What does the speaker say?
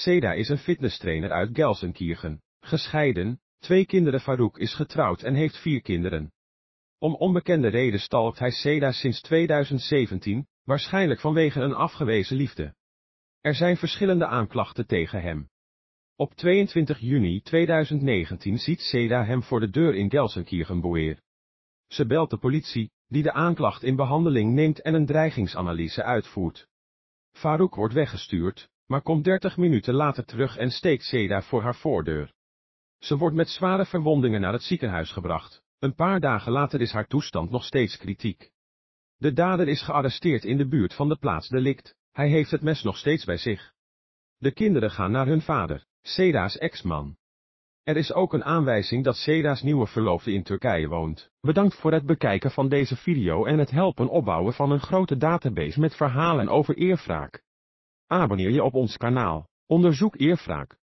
Seda is een fitnesstrainer uit Gelsenkirchen, gescheiden, twee kinderen Farouk is getrouwd en heeft vier kinderen. Om onbekende reden stalkt hij Seda sinds 2017, waarschijnlijk vanwege een afgewezen liefde. Er zijn verschillende aanklachten tegen hem. Op 22 juni 2019 ziet Seda hem voor de deur in Gelsenkirchenboeer. Ze belt de politie, die de aanklacht in behandeling neemt en een dreigingsanalyse uitvoert. Farouk wordt weggestuurd, maar komt dertig minuten later terug en steekt Seda voor haar voordeur. Ze wordt met zware verwondingen naar het ziekenhuis gebracht. Een paar dagen later is haar toestand nog steeds kritiek. De dader is gearresteerd in de buurt van de plaats delict. Hij heeft het mes nog steeds bij zich. De kinderen gaan naar hun vader, Seda's ex-man. Er is ook een aanwijzing dat Seda's nieuwe verloofde in Turkije woont. Bedankt voor het bekijken van deze video en het helpen opbouwen van een grote database met verhalen over eerwraak. Abonneer je op ons kanaal. Onderzoek Eervraak.